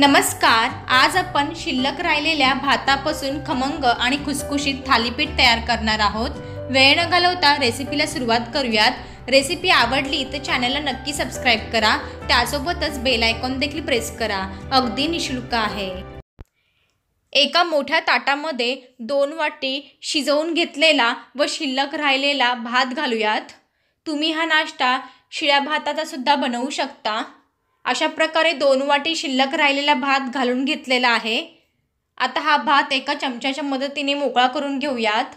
नमस्कार आज आपण शिल्लक राहिलेल्या भातापासून खमंग आणि खुसखुशीत थालीपीठ तयार करणार आहोत वेळ न घालवता रेसिपीला सुरुवात करूयात रेसिपी आवडली तर चॅनलला नक्की सबस्क्राईब करा त्यासोबतच बेल आयकॉन देखील प्रेस करा अगदी निशुल्क आहे एका मोठ्या ताटामध्ये दोन वाटी शिजवून घेतलेला व शिल्लक राहिलेला भात घालूयात तुम्ही हा नाश्ता शिळ्या भाताचा सुद्धा बनवू शकता अशा प्रकारे दोन वाटी शिल्लक राहिलेला भात घालून घेतलेला आहे आता हा भात एका चमच्याच्या मदतीने मोकळा करून घेऊयात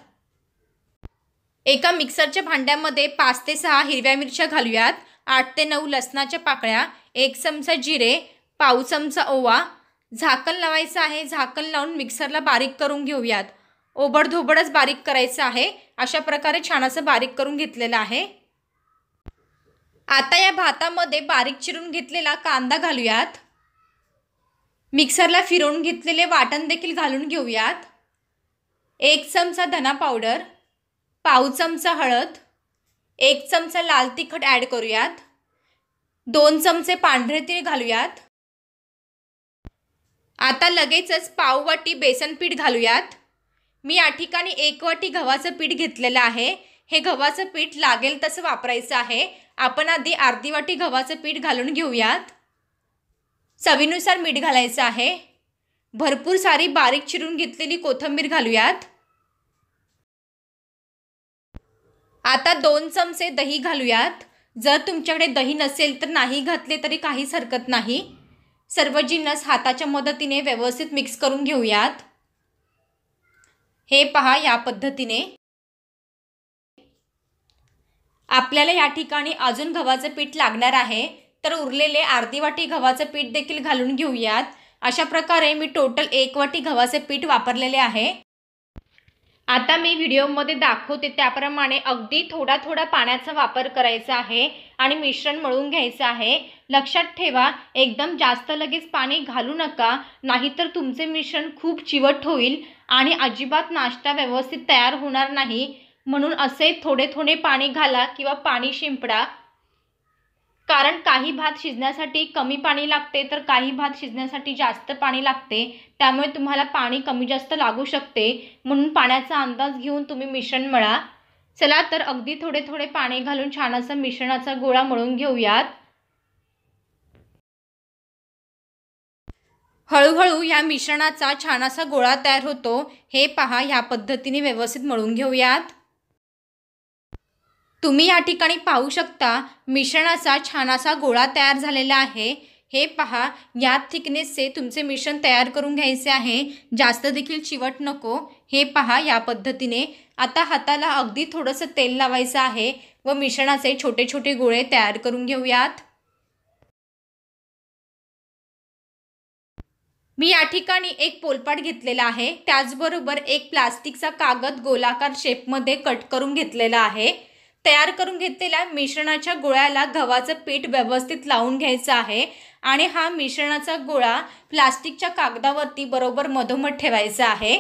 एका मिक्सरच्या भांड्यामध्ये पाच ते सहा हिरव्या मिरच्या घालूयात आठ ते नऊ लसणाच्या पाकळ्या एक चमचा जिरे पाव चमचा ओवा झाकण लावायचं आहे झाकण लावून मिक्सरला बारीक करून घेऊयात ओबडधोबडच बारीक करायचं आहे अशा प्रकारे छान असं बारीक करून घेतलेलं आहे आता या भातामध्ये बारीक चिरून घेतलेला कांदा घालूयात मिक्सरला फिरवून घेतलेले वाटण देखील घालून घेऊयात एक चमचा धना पावडर पाव चमचा हळद एक चमचा लाल तिखट ॲड करूयात दोन चमचे पांढरे तीळ घालूयात आता लगेचच पाव वाटी बेसन पीठ घालूयात मी या ठिकाणी एक वाटी गव्हाचं पीठ घेतलेलं आहे हे गव्हाचं पीठ लागेल तसं वापरायचं आहे आपण आधी अर्धी वाटी गव्हाचं पीठ घालून घेऊयात चवीनुसार मीठ घालायचं आहे भरपूर सारी बारीक चिरून घेतलेली कोथंबीर घालूयात आता दोन चमचे दही घालूयात जर तुमच्याकडे दही नसेल तर नाही घातले तरी काहीच हरकत नाही सर्व जिन्नस हाताच्या मदतीने व्यवस्थित मिक्स करून घेऊयात हे पहा या पद्धतीने आपल्याला या ठिकाणी अजून गव्हाचं पीठ लागणार आहे तर उरलेले अर्धी वाटी गव्हाचं पीठ देखील घालून घेऊयात अशा प्रकारे मी टोटल एक वाटी गव्हाचे पीठ वापरलेले आहे आता मी व्हिडिओमध्ये दाखवते त्याप्रमाणे अगदी थोडा थोडा पाण्याचा वापर करायचा आहे आणि मिश्रण मळून घ्यायचं आहे लक्षात ठेवा एकदम जास्त लगेच पाणी घालू नका नाहीतर तुमचे मिश्रण खूप चिवट होईल आणि अजिबात नाश्ता व्यवस्थित तयार होणार नाही म्हणून असे थोडे थोडे पाणी घाला किंवा पाणी शिंपडा कारण काही भात शिजण्यासाठी कमी पाणी लागते तर काही भात शिजण्यासाठी जास्त पाणी लागते त्यामुळे तुम्हाला पाणी कमी जास्त लागू शकते म्हणून पाण्याचा अंदाज घेऊन तुम्ही मिश्रण मळा चला तर अगदी थोडे थोडे पाणी घालून छान असा मिश्रणाचा गोळा मळून घेऊयात हळूहळू या मिश्रणाचा छान असा गोळा तयार होतो हे पहा ह्या पद्धतीने व्यवस्थित मळून घेऊयात तुम्ही या ठिकाणी पाहू शकता मिश्रणाचा छानासा गोळा तयार झालेला आहे हे पहा या थिकनेसचे तुमचे मिश्रण तयार करून घ्यायचे आहे जास्त देखील चिवट नको हे पहा या पद्धतीने आता हाताला अगदी थोडंसं तेल लावायचं आहे व मिश्रणाचे छोटे छोटे गोळे तयार करून घेऊयात मी या ठिकाणी एक पोलपाट घेतलेला आहे त्याचबरोबर एक प्लास्टिकचा कागद गोलाकार शेपमध्ये कट करून घेतलेला आहे तयार करून घेतलेल्या मिश्रणाच्या गोळ्याला गव्हाचं पीठ व्यवस्थित लावून घ्यायचं आहे आणि हा मिश्रणाचा गोळा प्लास्टिकच्या कागदावरती बरोबर मधोमध ठेवायचा आहे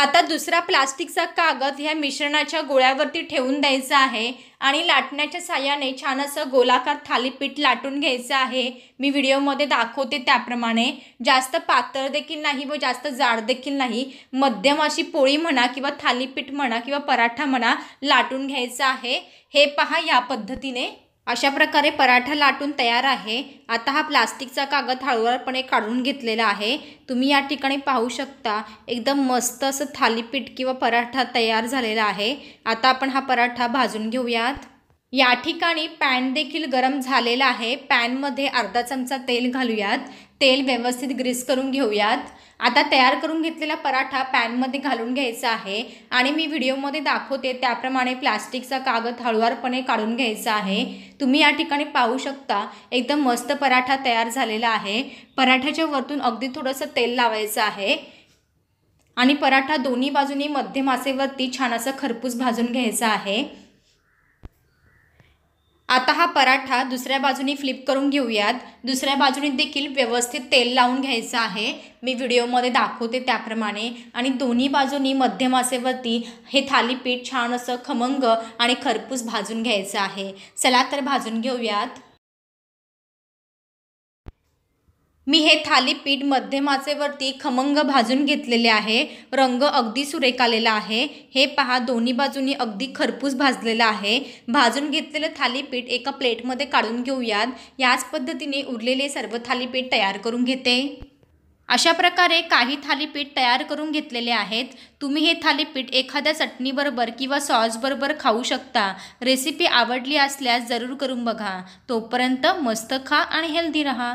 आता दुसरा प्लास्टिकचा कागद ह्या मिश्रणाच्या गोळ्यावरती ठेवून द्यायचा आहे आणि लाटण्याच्या साह्याने छान असं गोलाकार थालीपीठ लाटून घ्यायचं आहे मी व्हिडिओमध्ये दाखवते त्याप्रमाणे जास्त पातळ देखील नाही व जास्त जाड देखील नाही मध्यम अशी पोळी म्हणा किंवा थालीपीठ म्हणा किंवा पराठा म्हणा लाटून घ्यायचं आहे हे पहा या पद्धतीने अशा प्रकारे पराठा लाटून तयार आहे आता हा प्लास्टिकचा कागद हळूवारपणे काढून घेतलेला आहे तुम्ही या ठिकाणी पाहू शकता एकदम मस्त असं थालीपीठ किंवा पराठा तयार झालेला आहे आता आपण हा पराठा भाजून घेऊयात या ठिकाणी पॅन देखील गरम झालेला आहे पॅनमध्ये अर्धा चमचा तेल घालूयात तेल व्यवस्थित ग्रीस करून घेऊयात आता तयार करून घेतलेला पराठा पॅनमध्ये घालून घ्यायचा आहे आणि मी व्हिडिओमध्ये दाखवते त्याप्रमाणे प्लास्टिकचा कागद हळुवारपणे काढून घ्यायचा आहे तुम्ही या ठिकाणी पाहू शकता एकदम मस्त पराठा तयार झालेला आहे पराठ्याच्या वरतून अगदी थोडंसं तेल लावायचं आहे आणि पराठा दोन्ही बाजूनी मध्यम असेवरती छान असं खरपूस भाजून घ्यायचा आहे आता हा पराठा दुसऱ्या बाजूनी फ्लिप करून घेऊयात दुसऱ्या बाजूने देखील व्यवस्थित तेल लावून घ्यायचं आहे मी व्हिडिओमध्ये दाखवते त्याप्रमाणे आणि दोन्ही बाजूनी मध्यमासेवरती हे थालीपीठ छान असं खमंग आणि खरपूस भाजून घ्यायचं आहे चला तर भाजून घेऊयात मी हे थालीपीठ मध्यमाचे वरती खमंग भाजून घेतलेले आहे रंग अगदी सुरेख आलेला आहे हे पहा दोन्ही बाजूनी अगदी खरपूस भाजलेलं आहे भाजून घेतलेलं थालीपीठ एका प्लेटमध्ये काढून घेऊयात याच पद्धतीने उरलेले सर्व थालीपीठ तयार करून घेते अशा प्रकारे काही थालीपीठ तयार करून घेतलेले आहेत तुम्ही हे थालीपीठ एखाद्या चटणीबरोबर किंवा सॉसबरोबर खाऊ शकता रेसिपी आवडली असल्यास जरूर करून बघा तोपर्यंत मस्त खा आणि हेल्दी रहा